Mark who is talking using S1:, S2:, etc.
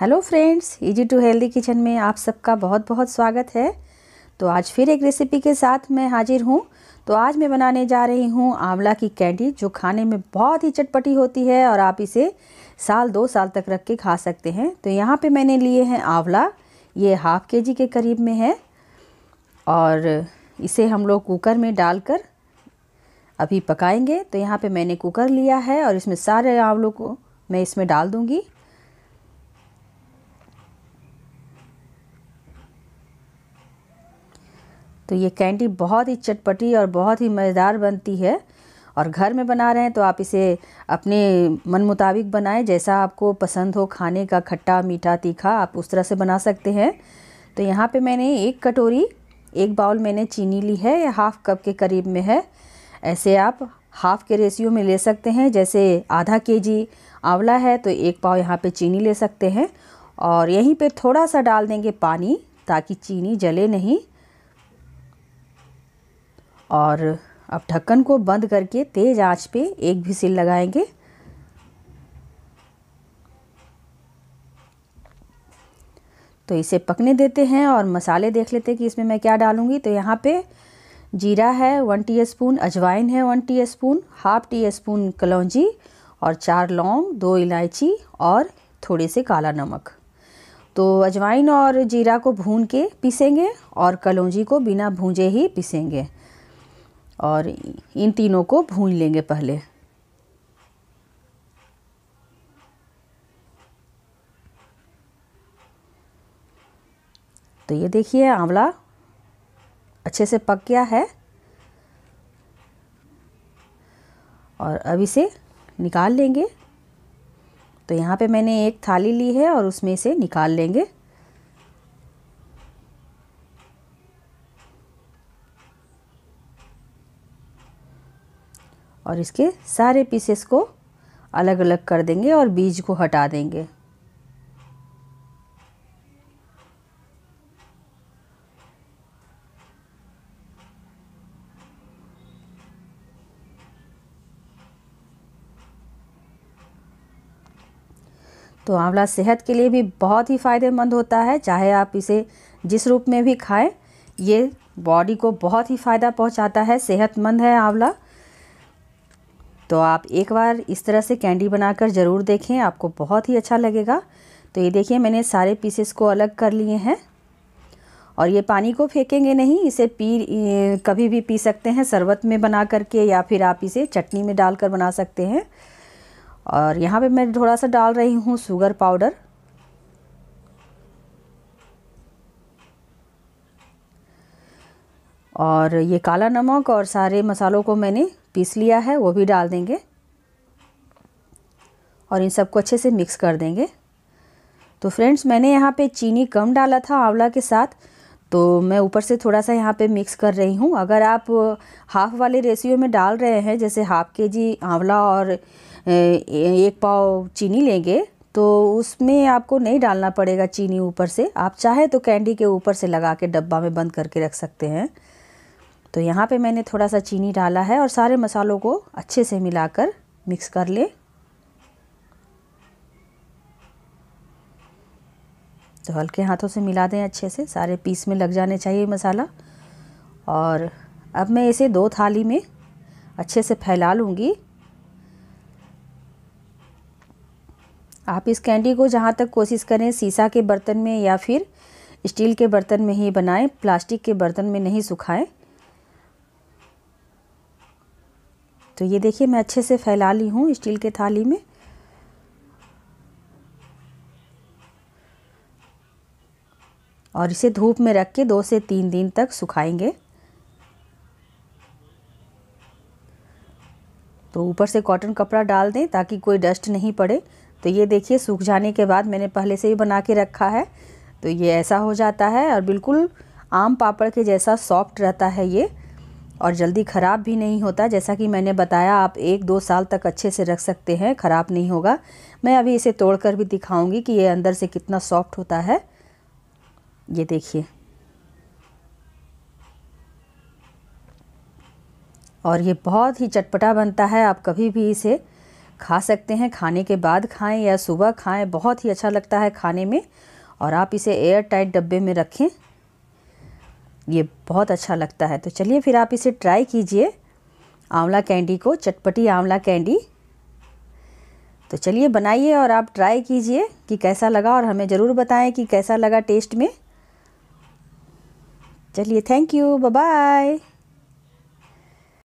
S1: hello friends easy to healthy kitchen में आप सबका बहुत बहुत स्वागत है तो आज फिर एक रेसिपी के साथ मैं हाजिर हूँ तो आज मैं बनाने जा रही हूँ आंवला की कैंडी जो खाने में बहुत ही चटपटी होती है और आप इसे साल दो साल तक रख के खा सकते हैं तो यहाँ पे मैंने लिए हैं आंवला ये हाफ़ के जी के करीब में है और इसे हम लोग कुकर में डालकर अभी पकाएंगे तो यहाँ पे मैंने कुकर लिया है और इसमें सारे आंवलों को मैं इसमें डाल दूँगी तो ये कैंडी बहुत ही चटपटी और बहुत ही मज़ेदार बनती है और घर में बना रहे हैं तो आप इसे अपने मन मुताबिक बनाएं जैसा आपको पसंद हो खाने का खट्टा मीठा तीखा आप उस तरह से बना सकते हैं तो यहाँ पे मैंने एक कटोरी एक बाउल मैंने चीनी ली है या हाफ़ कप के करीब में है ऐसे आप हाफ़ के रेशियो में ले सकते हैं जैसे आधा के जी आंवला है तो एक पाव यहाँ पे चीनी ले सकते हैं और यहीं पे थोड़ा सा डाल देंगे पानी ताकि चीनी जले नहीं और अब ढक्कन को बंद करके तेज़ आंच पे एक भी सिल लगाएंगे तो इसे पकने देते हैं और मसाले देख लेते हैं कि इसमें मैं क्या डालूँगी तो यहाँ पे जीरा है वन टी स्पून अजवाइन है one teaspoon half teaspoon कलौजी और चार लौंग दो इलायची और थोड़े से काला नमक तो अजवाइन और जीरा को भून के पीसेंगे और कलौजी को बिना भूंजे ही पीसेंगे और इन तीनों को भून लेंगे पहले तो ये देखिए आंवला अच्छे से पक गया है और अब इसे निकाल लेंगे तो यहाँ पे मैंने एक थाली ली है और उसमें से निकाल लेंगे और इसके सारे पीसेस को अलग अलग कर देंगे और बीज को हटा देंगे तो आंवला सेहत के लिए भी बहुत ही फ़ायदेमंद होता है चाहे आप इसे जिस रूप में भी खाएं ये बॉडी को बहुत ही फ़ायदा पहुंचाता है सेहतमंद है आंवला तो आप एक बार इस तरह से कैंडी बनाकर ज़रूर देखें आपको बहुत ही अच्छा लगेगा तो ये देखिए मैंने सारे पीसेस को अलग कर लिए हैं और ये पानी को फेंकेंगे नहीं इसे पी कभी भी पी सकते हैं शरबत में बना करके या फिर आप इसे चटनी में डाल कर बना सकते हैं और यहाँ पे मैं थोड़ा सा डाल रही हूँ शुगर पाउडर और ये काला नमक और सारे मसालों को मैंने पीस लिया है वो भी डाल देंगे और इन सबको अच्छे से मिक्स कर देंगे तो फ्रेंड्स मैंने यहाँ पे चीनी कम डाला था आंवला के साथ तो मैं ऊपर से थोड़ा सा यहाँ पे मिक्स कर रही हूँ अगर आप हाफ़ वाले रेसियो में डाल रहे हैं जैसे हाफ़ के जी आंवला और एक पाव चीनी लेंगे तो उसमें आपको नहीं डालना पड़ेगा चीनी ऊपर से आप चाहे तो कैंडी के ऊपर से लगा के डब्बा में बंद करके रख सकते हैं तो यहाँ पे मैंने थोड़ा सा चीनी डाला है और सारे मसालों को अच्छे से मिलाकर मिक्स कर लें तो हल्के हाथों से मिला दें अच्छे से सारे पीस में लग जाने चाहिए मसाला और अब मैं इसे दो थाली में अच्छे से फैला लूँगी आप इस कैंडी को जहाँ तक कोशिश करें सीसा के बर्तन में या फिर स्टील के बर्तन में ही बनाएं प्लास्टिक के बर्तन में नहीं सुखाएं तो ये देखिए मैं अच्छे से फैला ली हूँ स्टील के थाली में और इसे धूप में रख के दो से तीन दिन तक सुखाएंगे तो ऊपर से कॉटन कपड़ा डाल दें ताकि कोई डस्ट नहीं पड़े तो ये देखिए सूख जाने के बाद मैंने पहले से ही बना के रखा है तो ये ऐसा हो जाता है और बिल्कुल आम पापड़ के जैसा सॉफ्ट रहता है ये और जल्दी ख़राब भी नहीं होता जैसा कि मैंने बताया आप एक दो साल तक अच्छे से रख सकते हैं ख़राब नहीं होगा मैं अभी इसे तोड़ कर भी दिखाऊंगी कि ये अंदर से कितना सॉफ्ट होता है ये देखिए और ये बहुत ही चटपटा बनता है आप कभी भी इसे खा सकते हैं खाने के बाद खाएं या सुबह खाएं बहुत ही अच्छा लगता है खाने में और आप इसे एयर टाइट डब्बे में रखें ये बहुत अच्छा लगता है तो चलिए फिर आप इसे ट्राई कीजिए आंवला कैंडी को चटपटी आंवला कैंडी तो चलिए बनाइए और आप ट्राई कीजिए कि कैसा लगा और हमें ज़रूर बताएं कि कैसा लगा टेस्ट में चलिए थैंक यू बाय